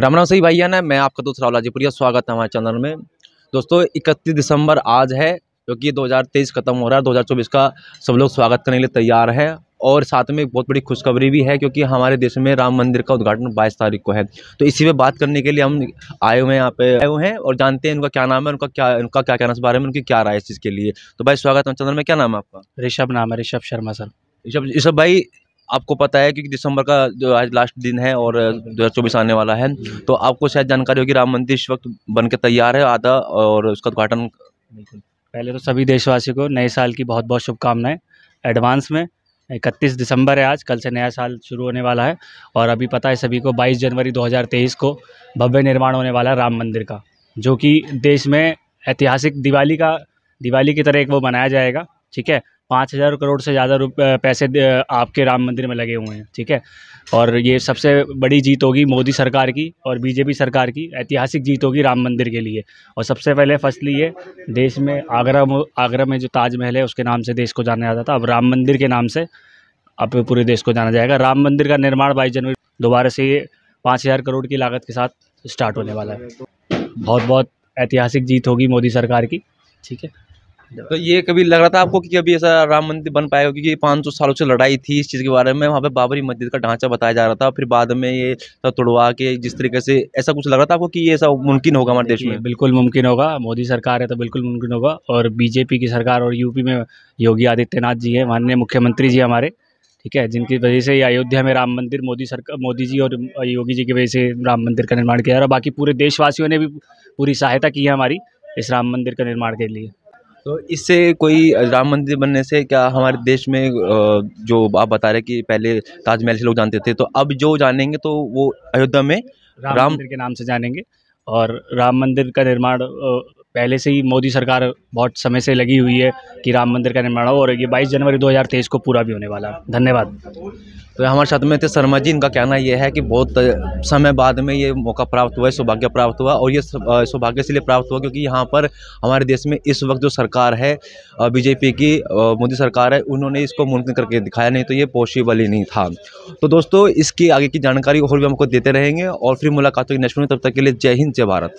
राम राम सही भैया ना मैं आपका दोस्त राहुल हाजीपुरिया स्वागत है हमारे चैनल में दोस्तों इकतीस दिसंबर आज है क्योंकि तो 2023 खत्म हो रहा है 2024 का सब लोग स्वागत करने के लिए तैयार है और साथ में एक बहुत बड़ी खुशखबरी भी है क्योंकि हमारे देश में राम मंदिर का उद्घाटन 22 तारीख को है तो इसी पे बात करने के लिए हम आए हुए हैं यहाँ पे आए हुए हैं और जानते हैं इनका क्या नाम है उनका क्या उनका क्या कहना इस बारे में उनकी क्या राय है इस चीज़ के लिए तो भाई स्वागत है चंद्र में क्या नाम है आपका ऋषभ नाम है ऋषभ शर्मा सर ऋषभ ऋषभ भाई आपको पता है क्योंकि दिसंबर का जो आज लास्ट दिन है और दो हज़ार चौबीस आने वाला है तो आपको शायद जानकारी होगी राम मंदिर इस वक्त बन के तैयार है आधा और उसका उद्घाटन पहले तो सभी देशवासियों को नए साल की बहुत बहुत शुभकामनाएं एडवांस में इकतीस दिसंबर है आज कल से नया साल शुरू होने वाला है और अभी पता है सभी को 22 जनवरी 2023 को भव्य निर्माण होने वाला है राम मंदिर का जो कि देश में ऐतिहासिक दिवाली का दिवाली की तरह एक वो मनाया जाएगा ठीक है पाँच हज़ार करोड़ से ज़्यादा पैसे आपके राम मंदिर में लगे हुए हैं ठीक है और ये सबसे बड़ी जीत होगी मोदी सरकार की और बीजेपी सरकार की ऐतिहासिक जीत होगी राम मंदिर के लिए और सबसे पहले फसली ये देश में आगरा आगरा में जो ताजमहल है उसके नाम से देश को जाना जाता था अब राम मंदिर के नाम से अब पूरे देश को जाना जाएगा राम मंदिर का निर्माण बाईस जनवरी दोबारा से ये पाँच हज़ार करोड़ की लागत के साथ स्टार्ट होने वाला है बहुत बहुत ऐतिहासिक जीत होगी मोदी सरकार की ठीक है तो ये कभी लग रहा था आपको कि कभी ऐसा राम मंदिर बन पाएगा क्योंकि पाँच सौ सालों से लड़ाई थी इस चीज़ के बारे में वहाँ पे बाबरी मस्जिद का ढांचा बताया जा रहा था फिर बाद में ये तोड़वा के जिस तरीके से ऐसा कुछ लग रहा था आपको कि ये ऐसा मुमकिन होगा हमारे देश में बिल्कुल मुमकिन होगा मोदी सरकार है तो बिल्कुल मुमकिन होगा और बीजेपी की सरकार और यूपी में योगी आदित्यनाथ जी है माननीय मुख्यमंत्री जी हमारे ठीक है जिनकी वजह से अयोध्या में राम मंदिर मोदी सरकार मोदी जी और योगी जी की वजह से राम मंदिर का निर्माण किया और बाकी पूरे देशवासियों ने भी पूरी सहायता की है हमारी इस राम मंदिर का निर्माण के लिए तो इससे कोई राम मंदिर बनने से क्या हमारे देश में जो आप बता रहे कि पहले ताजमहल से लोग जानते थे तो अब जो जानेंगे तो वो अयोध्या में राम, राम मंदिर के नाम से जानेंगे और राम मंदिर का निर्माण पहले से ही मोदी सरकार बहुत समय से लगी हुई है कि राम मंदिर का निर्माण हो और ये 22 जनवरी 2023 को पूरा भी होने वाला है धन्यवाद तो हमारे साथ में थे शर्मा जी इनका कहना यह है कि बहुत समय बाद में ये मौका प्राप्त हुआ है सौभाग्य प्राप्त हुआ और ये सौभाग्य इसलिए प्राप्त हुआ क्योंकि यहाँ पर हमारे देश में इस वक्त जो सरकार है बीजेपी की मोदी सरकार है उन्होंने इसको मुमकिन करके दिखाया नहीं तो ये पॉसिबल ही नहीं था तो दोस्तों इसकी आगे की जानकारी और भी हमको देते रहेंगे और फिर मुलाकात होगी नेक्स्ट में तब तक के लिए जय हिंद जय भारत